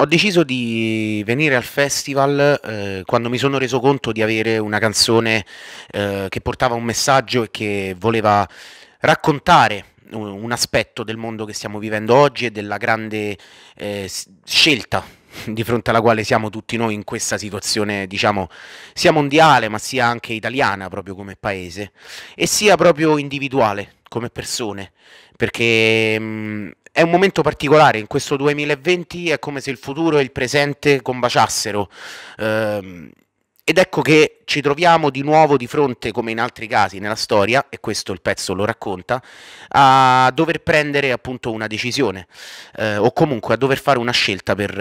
Ho deciso di venire al festival eh, quando mi sono reso conto di avere una canzone eh, che portava un messaggio e che voleva raccontare un, aspetto del mondo che stiamo vivendo oggi e della grande eh, scelta di fronte alla quale siamo tutti noi in questa situazione, diciamo, sia mondiale ma sia anche italiana proprio come paese e sia proprio individuale come persone, perché mh, mm, è un momento particolare, in questo 2020 è come se il futuro e il presente combaciassero. Ehm, ed ecco che ci troviamo di nuovo di fronte, come in altri casi nella storia, e questo il pezzo lo racconta, a dover prendere appunto una decisione eh, o comunque a dover fare una scelta per,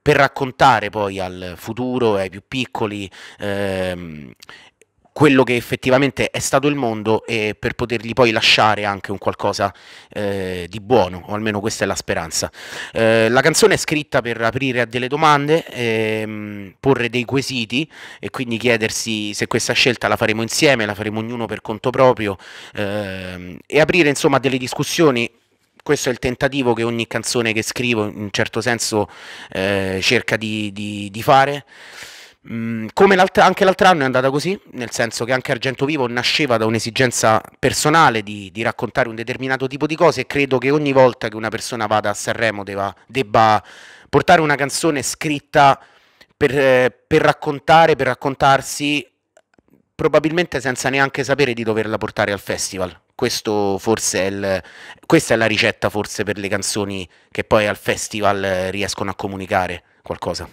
per raccontare poi al futuro, ai più piccoli, ehm, quello che effettivamente è stato il mondo e per potergli poi lasciare anche un qualcosa eh, di buono, o almeno questa è la speranza. Eh, la canzone è scritta per aprire a delle domande, ehm, porre dei quesiti e quindi chiedersi se questa scelta la faremo insieme, la faremo ognuno per conto proprio ehm, e aprire insomma delle discussioni questo è il tentativo che ogni canzone che scrivo in un certo senso eh, cerca di, di, di fare. Mm, come l'alt- anche l'altro anno è andata così, nel senso che anche Argento Vivo nasceva da un'esigenza personale di, di, raccontare un determinato tipo di cose e credo che ogni volta che una persona vada a Sanremo deva, debba portare una canzone scritta per, eh, per raccontare, per raccontarsi, probabilmente senza neanche sapere di doverla portare al festival. Questo forse è il, questa è la ricetta forse per le canzoni che poi al festival eh, riescono a comunicare qualcosa.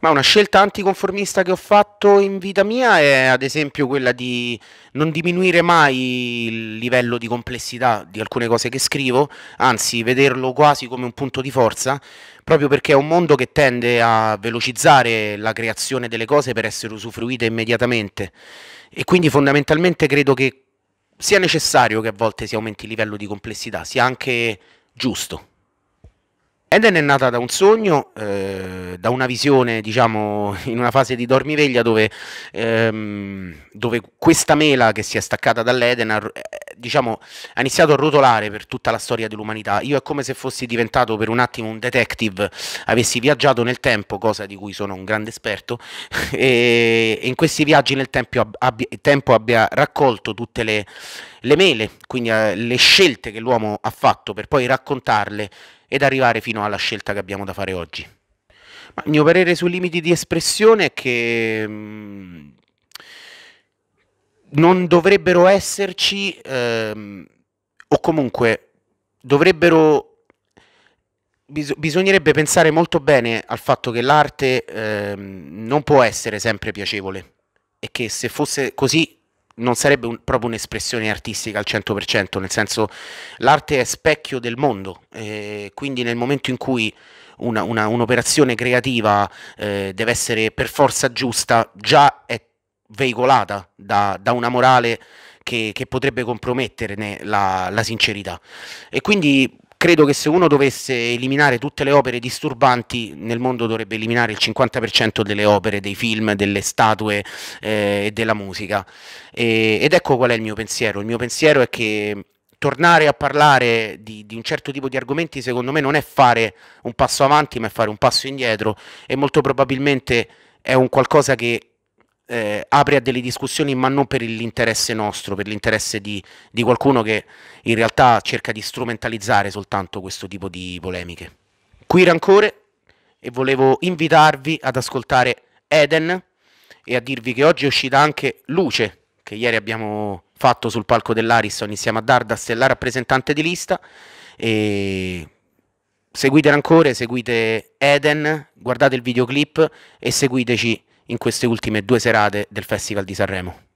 Ma una scelta anticonformista che ho fatto in vita mia è ad esempio quella di non diminuire mai il livello di complessità di alcune cose che scrivo, anzi vederlo quasi come un punto di forza, proprio perché è un mondo che tende a velocizzare la creazione delle cose per essere usufruite immediatamente e quindi fondamentalmente credo che sia necessario che a volte si aumenti il livello di complessità, sia anche giusto. Eden è nata da un sogno, eh, da una visione, diciamo, in una fase di dormiveglia dove, ehm, dove questa mela che si è staccata dall'Eden diciamo, ha iniziato a rotolare per tutta la storia dell'umanità. Io è come se fossi diventato per un attimo un detective, avessi viaggiato nel tempo, cosa di cui sono un grande esperto, e in questi viaggi nel tempo, abbia, tempo abbia raccolto tutte le, le mele, quindi eh, le scelte che l'uomo ha fatto per poi raccontarle ed arrivare fino alla scelta che abbiamo da fare oggi. Ma il mio parere sui limiti di espressione è che mm, non dovrebbero esserci, ehm, o comunque dovrebbero, bis- bisognerebbe pensare molto bene al fatto che l'arte ehm, non può essere sempre piacevole e che se fosse così non sarebbe un, proprio un'espressione artistica al 100%, nel senso l'arte è specchio del mondo, eh, quindi nel momento in cui una, una, un'operazione creativa eh, deve essere per forza giusta, già è veicolata da, da una morale che, che potrebbe comprometterne la, la sincerità. E quindi credo che se uno dovesse eliminare tutte le opere disturbanti nel mondo dovrebbe eliminare il 50% delle opere, dei film, delle statue eh, e della musica. E, ed ecco qual è il mio pensiero. Il mio pensiero è che tornare a parlare di, di, un certo tipo di argomenti secondo me non è fare un passo avanti ma è fare un passo indietro e molto probabilmente è un qualcosa che eh, apre a delle discussioni, ma non per l'interesse nostro, per l'interesse di, di qualcuno che in realtà cerca di strumentalizzare soltanto questo tipo di polemiche. Qui Rancore e volevo invitarvi ad ascoltare Eden e a dirvi che oggi è uscita anche Luce, che ieri abbiamo fatto sul palco dell'Ariston insieme a Dardas e la rappresentante di lista. E seguite Rancore, seguite Eden, guardate il videoclip e seguiteci in queste ultime due serate del Festival di Sanremo.